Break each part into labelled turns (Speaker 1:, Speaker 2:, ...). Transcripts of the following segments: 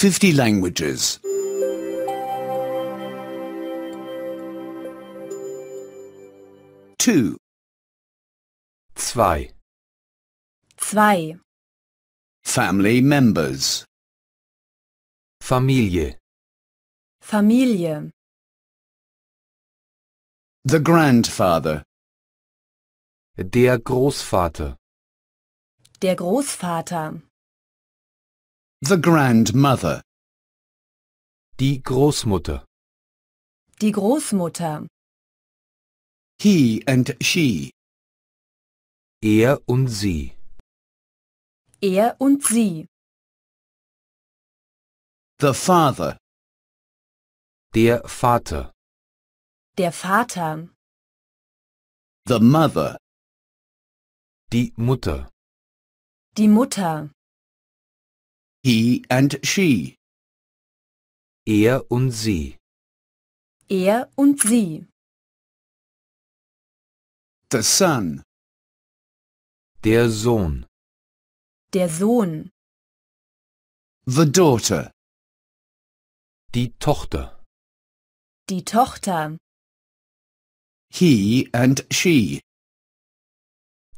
Speaker 1: 50 languages. Two. Zwei. Zwei. Family members. Familie. Familie. The grandfather. Der Großvater. Der Großvater. The grandmother. Die Großmutter. Die Großmutter. He and she. Er und sie. Er und sie. The father. Der Vater. Der Vater. The mother. Die Mutter. Die Mutter. He and she. Er und sie. Er und sie. The son. Der Sohn. Der Sohn. The daughter. Die Tochter. Die Tochter. He and she.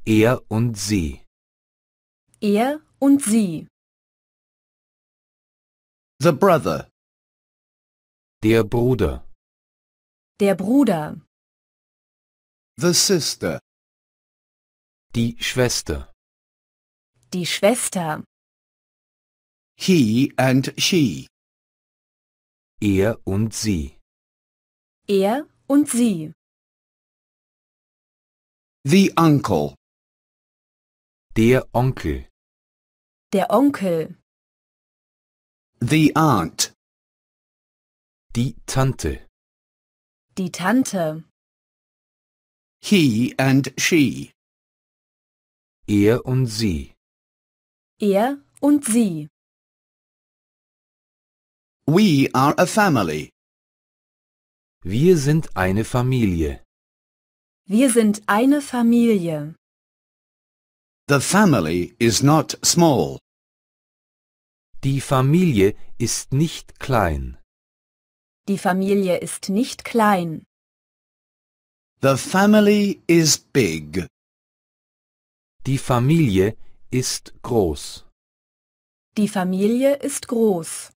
Speaker 1: Er und sie. Er und sie. The brother. Der Bruder. Der Bruder. The sister. Die Schwester. Die Schwester. He and she. Er und sie. Er und sie. The uncle. Der Onkel. Der Onkel. The aunt. Die Tante. Die Tante. He and she. Er und sie. Er und sie. We are a family. Wir sind eine Familie. Wir sind eine Familie. The family is not small. Die Familie ist nicht klein. Die Familie ist nicht klein. The family is big. Die Familie ist groß. Die Familie ist groß.